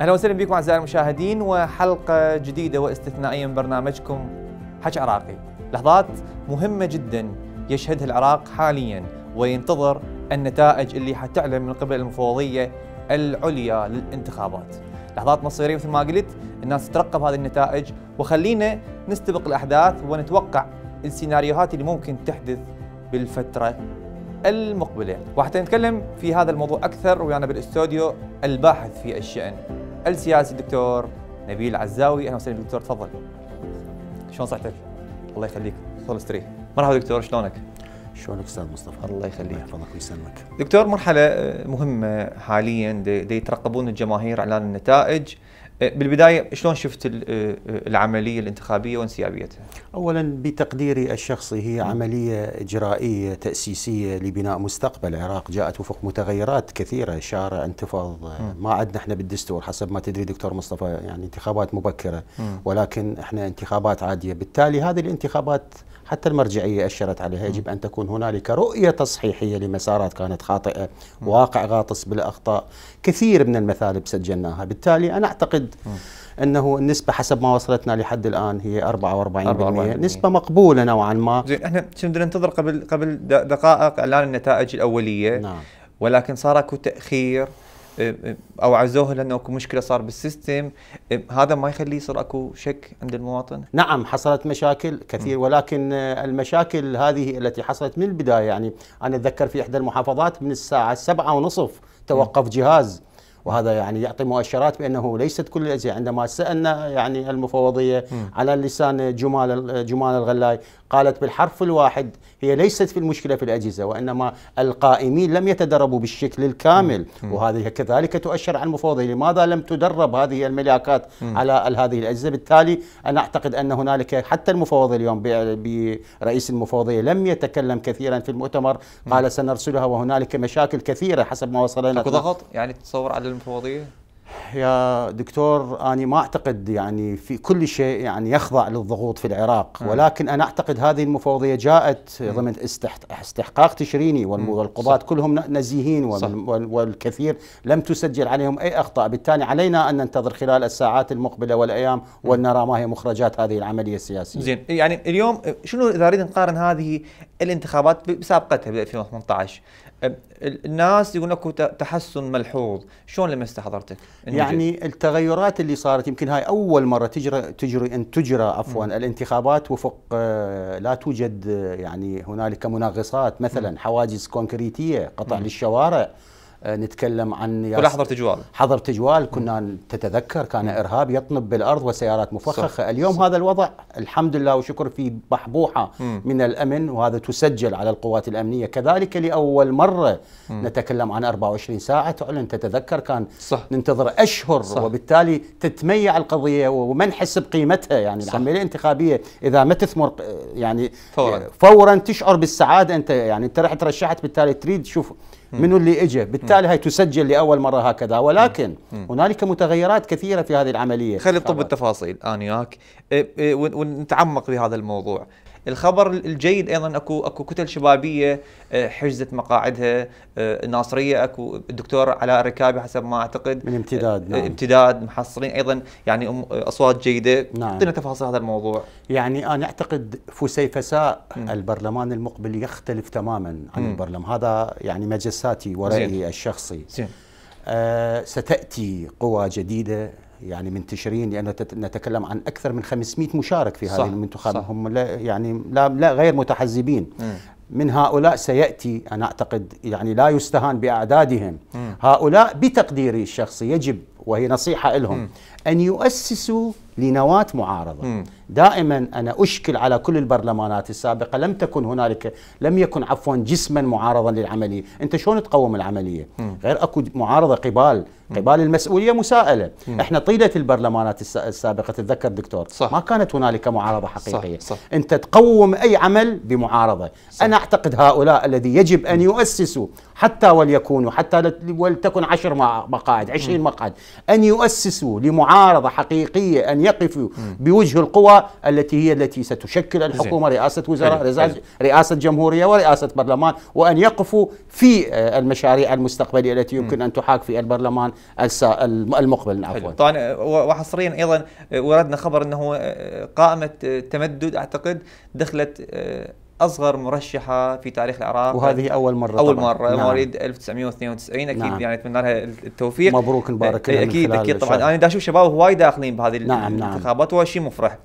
اهلا وسهلا بكم اعزائي المشاهدين وحلقه جديده واستثنائيه من برنامجكم حج عراقي لحظات مهمه جدا يشهدها العراق حاليا وينتظر النتائج اللي حتعلن من قبل المفوضيه العليا للانتخابات لحظات مصيريه مثل ما قلت الناس تترقب هذه النتائج وخلينا نستبق الاحداث ونتوقع السيناريوهات اللي ممكن تحدث بالفتره المقبله وحتى نتكلم في هذا الموضوع اكثر ويانا بالاستوديو الباحث في الشان السياسي الدكتور نبيل عزاوي اهلا وسهلا دكتور تفضل شلون صحتك؟ الله يخليك دكتور استريح مرحبا دكتور شلونك؟ شلونك استاذ مصطفى؟ الله يخليك الله يحفظك ويسلمك دكتور مرحله آه، مهمه حاليا دي, دي يترقبون الجماهير اعلان النتائج إيه، بالبدايه شلون شفت إيه، العمليه الانتخابيه وانسيابيتها؟ اولا بتقديري الشخصي هي عمليه اجرائيه تاسيسيه لبناء مستقبل العراق جاءت وفق متغيرات كثيره شارع انتفاض ما عدنا احنا بالدستور حسب ما تدري دكتور مصطفى يعني انتخابات مبكره ولكن احنا انتخابات عاديه بالتالي هذه الانتخابات حتى المرجعية أشرت عليها يجب أن تكون هنالك رؤية تصحيحية لمسارات كانت خاطئة واقع غاطس بالأخطاء كثير من المثالب سجلناها بالتالي أنا أعتقد انه النسبه حسب ما وصلتنا لحد الان هي 44%, 44% نسبه مقبوله نوعا ما زين احنا بدنا ننتظر قبل قبل دقائق اعلان النتائج الاوليه نعم ولكن صار اكو تاخير إيه، او عزوه لانه اكو مشكله صار بالسيستم إيه، هذا ما يخلي يصير اكو شك عند المواطن؟ نعم حصلت مشاكل كثير ولكن المشاكل هذه التي حصلت من البدايه يعني انا اتذكر في احدى المحافظات من الساعه سبعة ونصف توقف جهاز وهذا يعني يعطي مؤشرات بانه ليست كل الاجهزه عندما سالنا يعني المفوضيه م. على لسان جمال جمال الغلاي قالت بالحرف الواحد هي ليست في المشكله في الاجهزه وانما القائمين لم يتدربوا بالشكل الكامل م. وهذه كذلك تؤشر على المفوضيه لماذا لم تدرب هذه الملاكات م. على هذه الاجهزه بالتالي انا اعتقد ان هنالك حتى المفوض اليوم برئيس المفوضيه لم يتكلم كثيرا في المؤتمر قال سنرسلها وهنالك مشاكل كثيره حسب ما وصلنا ضغط يعني تصور على المفوضيه؟ يا دكتور أنا ما أعتقد يعني في كل شيء يعني يخضع للضغوط في العراق ولكن أنا أعتقد هذه المفوضية جاءت ضمن استحقاق تشريني والقضاة كلهم نزيهين والكثير لم تسجل عليهم أي أخطاء بالتالي علينا أن ننتظر خلال الساعات المقبلة والأيام ونرى ما هي مخرجات هذه العملية السياسية زين يعني اليوم شنو إذا أريد نقارن هذه الانتخابات بسابقتها ب 2018 الناس يقول لك تحسن ملحوظ شلون لمست حضرتك يعني التغيرات اللي صارت يمكن هاي اول مره تجرى تجري ان تجرى عفوا الانتخابات وفق آه، لا توجد آه، يعني هنالك مناغصات مثلا حواجز كونكريتيه قطع م. للشوارع آه، نتكلم عن كل حضر تجوال حضر تجوال كنا تتذكر كان ارهاب يطنب بالارض وسيارات مفخخه صح. اليوم صح. هذا الوضع الحمد لله وشكر في بحبوحه م. من الامن وهذا تسجل على القوات الامنيه كذلك لاول مره م. نتكلم عن 24 ساعه تعلن تتذكر كان صح. ننتظر اشهر صح. وبالتالي تتميع القضيه وما نحس بقيمتها يعني صح. العمليه الانتخابيه اذا ما تثمر يعني فورا فورا تشعر بالسعاده انت يعني انت رحت رشحت بالتالي تريد تشوف من اللي اجى بالتالي هاي تسجل لاول مره هكذا ولكن هنالك متغيرات كثيره في هذه العمليه خلي طب التفاصيل انياك إيه، إيه، ونتعمق بهذا الموضوع الخبر الجيد ايضا اكو اكو كتل شبابيه آه، حجزت مقاعدها آه، الناصريه اكو الدكتور علاء الركابي حسب ما اعتقد من امتداد آه، نعم. امتداد محصلين ايضا يعني اصوات جيده نعم. اعطينا تفاصيل هذا الموضوع يعني انا اعتقد فسيفساء البرلمان المقبل يختلف تماما عن م. البرلمان هذا يعني مجساتي ورايي الشخصي زين. آه ستاتي قوى جديده يعني من تشرين لأن نتكلم عن أكثر من 500 مشارك في هذه المنتخب هم لا يعني لا, لا غير متحزبين م. من هؤلاء سيأتي أنا أعتقد يعني لا يستهان بأعدادهم م. هؤلاء بتقديري الشخصي يجب وهي نصيحة لهم أن يؤسسوا لنواة معارضة م. دائما أنا أشكل على كل البرلمانات السابقة لم تكن هنالك لم يكن عفوا جسما معارضا للعملية أنت شلون تقوم العملية م. غير أكو معارضة قبال قبال المسؤولية مساءلة م. احنا طيلة البرلمانات السابقة تتذكر دكتور صح. ما كانت هنالك معارضة حقيقية صح. صح. أنت تقوم أي عمل بمعارضة صح. أنا أعتقد هؤلاء الذي يجب أن يؤسسوا حتى وليكونوا حتى ولتكن عشر مقاعد عشرين مقعد أن يؤسسوا لمعارضة حقيقية أن يقف بوجه القوى التي هي التي ستشكل الحكومة رئاسة وزراء رئاسة جمهورية ورئاسة برلمان وأن يقفوا في آه، المشاريع المستقبلية التي يمكن أن تحاك في البرلمان المقبل عفوا طبعا وحصريا أيضا آه، وردنا خبر أنه آه، قائمة تمدد أعتقد دخلت اصغر مرشحه في تاريخ العراق وهذه اول مره اول طبعًا. مره نعم. مواليد 1992 اكيد نعم. يعني اتمنى لها التوفيق مبروك نبارك لها اكيد اكيد طبعا انا دا اشوف شباب هواي داخلين بهذه نعم،, نعم الانتخابات وهو شيء مفرح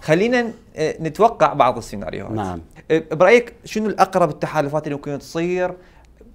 خلينا نتوقع بعض السيناريوهات نعم أه، برايك شنو الاقرب التحالفات اللي ممكن تصير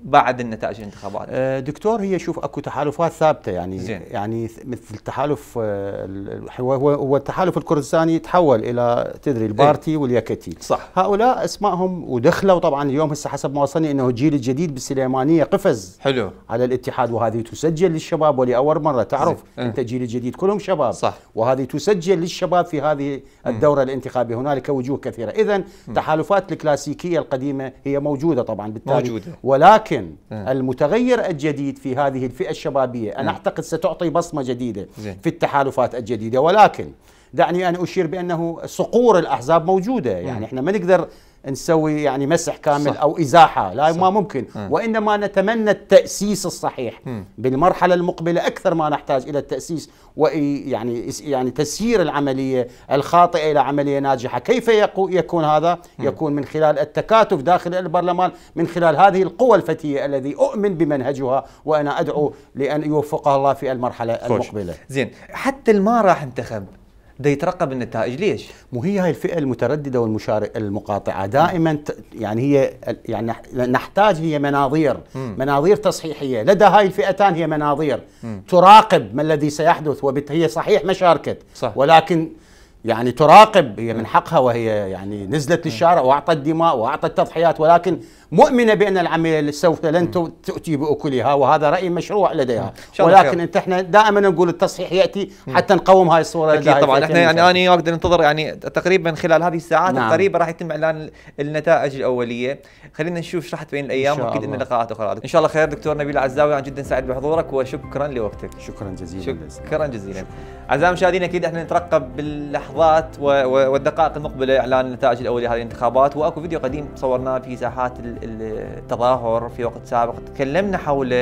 بعد النتائج الانتخابات آه، دكتور هي شوف اكو تحالفات ثابته يعني زين. يعني مثل تحالف آه، هو هو التحالف الكردستاني تحول الى تدري البارتي ايه؟ واليكتي صح هؤلاء اسمائهم ودخلوا طبعا اليوم هسه حسب ما وصلني انه الجيل الجديد بالسليمانيه قفز حلو على الاتحاد وهذه تسجل للشباب ولاول مره تعرف زين. إيه. انت الجيل الجديد كلهم شباب صح وهذه تسجل للشباب في هذه الدوره م. الانتخابيه هنالك وجوه كثيره اذا تحالفات الكلاسيكيه القديمه هي موجوده طبعا بالتالي موجوده ولكن لكن نعم. المتغير الجديد في هذه الفئة الشبابية أنا نعم. أعتقد ستعطي بصمة جديدة في التحالفات الجديدة ولكن دعني أن أشير بأنه صقور الأحزاب موجودة يعني نعم. إحنا ما نقدر نسوي يعني مسح كامل صح. او ازاحه لا صح. ما ممكن م. وانما نتمنى التاسيس الصحيح م. بالمرحله المقبله اكثر ما نحتاج الى التاسيس ويعني يعني تسيير العمليه الخاطئه الى عمليه ناجحه كيف يكون هذا م. يكون من خلال التكاتف داخل البرلمان من خلال هذه القوى الفتيه الذي اؤمن بمنهجها وانا ادعو لان يوفقها الله في المرحله خوش. المقبله زين حتى ما راح انتخب ده يترقب النتائج ليش؟ مو هي هاي الفئه المتردده والمشارع المقاطعه دائما يعني هي يعني نحتاج هي مناظير مم. مناظير تصحيحيه لدى هاي الفئتان هي مناظير مم. تراقب ما الذي سيحدث هي صحيح ما شاركت صح. ولكن يعني تراقب هي من حقها وهي يعني نزلت للشارع واعطت دماء واعطت تضحيات ولكن مؤمنه بان العمليه سوف لن تؤتي باكلها وهذا راي مشروع لديها ولكن انت احنا دائما نقول التصحيح ياتي حتى نقوم هاي الصوره اكيد طبعا احنا يعني انا اقدر انتظر يعني تقريبا خلال هذه الساعات نعم. القريبه راح يتم اعلان النتائج الاوليه خلينا نشوف ايش راح تبين الايام واكيد ان لقاءات اخرى ان شاء الله خير دكتور نبيل العزاوي انا جدا سعيد بحضورك وشكرا لوقتك شكرا جزيلا شكرا جزيلا اعزائي المشاهدين اكيد احنا نترقب باللحظات والدقائق المقبله اعلان النتائج الاوليه هذه الانتخابات واكو فيديو قديم صورناه في ساحات التظاهر في وقت سابق تكلمنا حول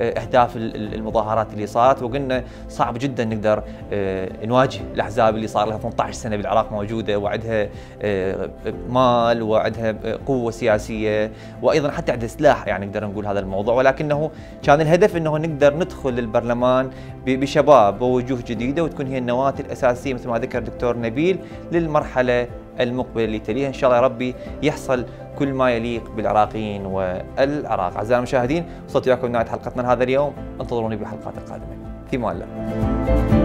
آه، اهداف المظاهرات اللي صارت وقلنا صعب جدا نقدر آه، نواجه الاحزاب اللي صار لها 18 سنه بالعراق موجوده وعندها آه، مال وعندها قوه سياسيه وايضا حتى عندها سلاح يعني نقدر نقول هذا الموضوع ولكنه كان الهدف انه نقدر ندخل البرلمان بشباب ووجوه جديده وتكون هي النواه الاساسيه مثل ما ذكر الدكتور نبيل للمرحله المقبله اللي تليها ان شاء الله يا ربي يحصل كل ما يليق بالعراقيين والعراق أعزائي المشاهدين وصلت وياكم نهاية حلقتنا لهذا اليوم انتظروني بالحلقات القادمة في مؤلف